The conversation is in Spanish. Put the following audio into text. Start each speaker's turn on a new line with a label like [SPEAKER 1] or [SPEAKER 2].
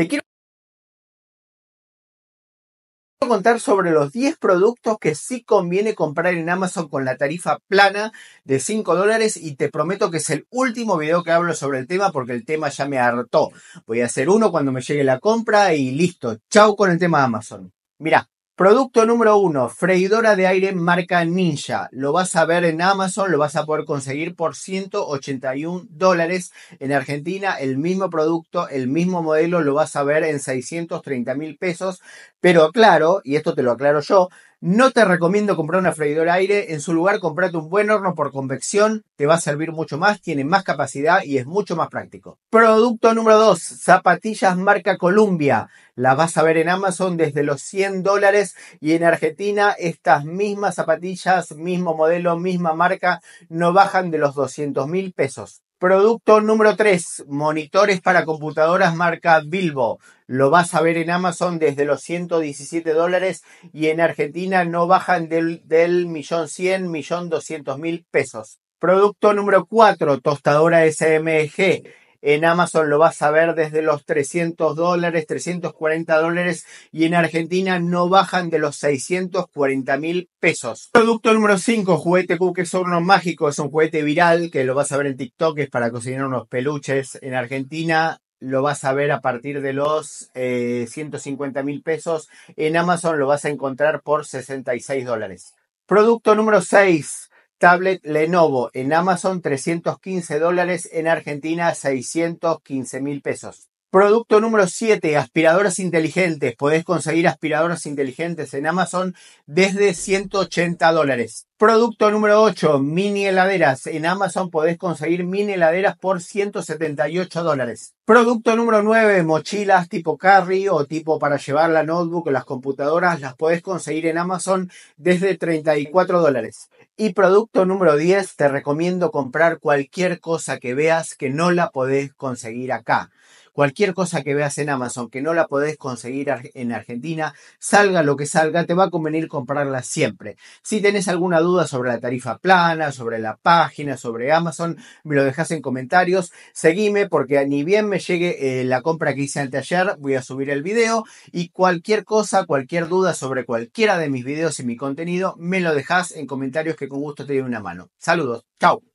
[SPEAKER 1] Te quiero contar sobre los 10 productos que sí conviene comprar en Amazon con la tarifa plana de 5 dólares y te prometo que es el último video que hablo sobre el tema porque el tema ya me hartó. Voy a hacer uno cuando me llegue la compra y listo. Chao con el tema Amazon. Mira. Producto número uno, freidora de aire marca Ninja. Lo vas a ver en Amazon, lo vas a poder conseguir por 181 dólares. En Argentina, el mismo producto, el mismo modelo, lo vas a ver en 630 mil pesos. Pero claro, y esto te lo aclaro yo, no te recomiendo comprar una freidora aire, en su lugar comprate un buen horno por convección, te va a servir mucho más, tiene más capacidad y es mucho más práctico. Producto número 2, zapatillas marca Columbia. Las vas a ver en Amazon desde los 100 dólares y en Argentina estas mismas zapatillas, mismo modelo, misma marca, no bajan de los 200 mil pesos. Producto número 3, monitores para computadoras marca Bilbo. Lo vas a ver en Amazon desde los 117 dólares y en Argentina no bajan del, millón 100, millón 200 mil pesos. Producto número 4, tostadora SMG. En Amazon lo vas a ver desde los 300 dólares, 340 dólares y en Argentina no bajan de los 640 mil pesos. Producto número 5, juguete Cookies Horno Mágico. Es un juguete viral que lo vas a ver en TikTok, es para cocinar unos peluches. En Argentina lo vas a ver a partir de los 150 eh, mil pesos. En Amazon lo vas a encontrar por 66 dólares. Producto número 6, Tablet Lenovo en Amazon 315 dólares, en Argentina 615 mil pesos. Producto número 7, aspiradoras inteligentes. Podés conseguir aspiradoras inteligentes en Amazon desde 180 dólares. Producto número 8, mini heladeras. En Amazon podés conseguir mini heladeras por 178 dólares. Producto número 9, mochilas tipo carry o tipo para llevar la notebook o las computadoras. Las podés conseguir en Amazon desde 34 dólares. Y producto número 10, te recomiendo comprar cualquier cosa que veas que no la podés conseguir acá. Cualquier cosa que veas en Amazon que no la podés conseguir en Argentina, salga lo que salga, te va a convenir comprarla siempre. Si tenés alguna duda sobre la tarifa plana, sobre la página, sobre Amazon, me lo dejas en comentarios. Seguime porque ni bien me llegue eh, la compra que hice ayer, voy a subir el video y cualquier cosa, cualquier duda sobre cualquiera de mis videos y mi contenido, me lo dejás en comentarios que con gusto te doy una mano. Saludos, chao.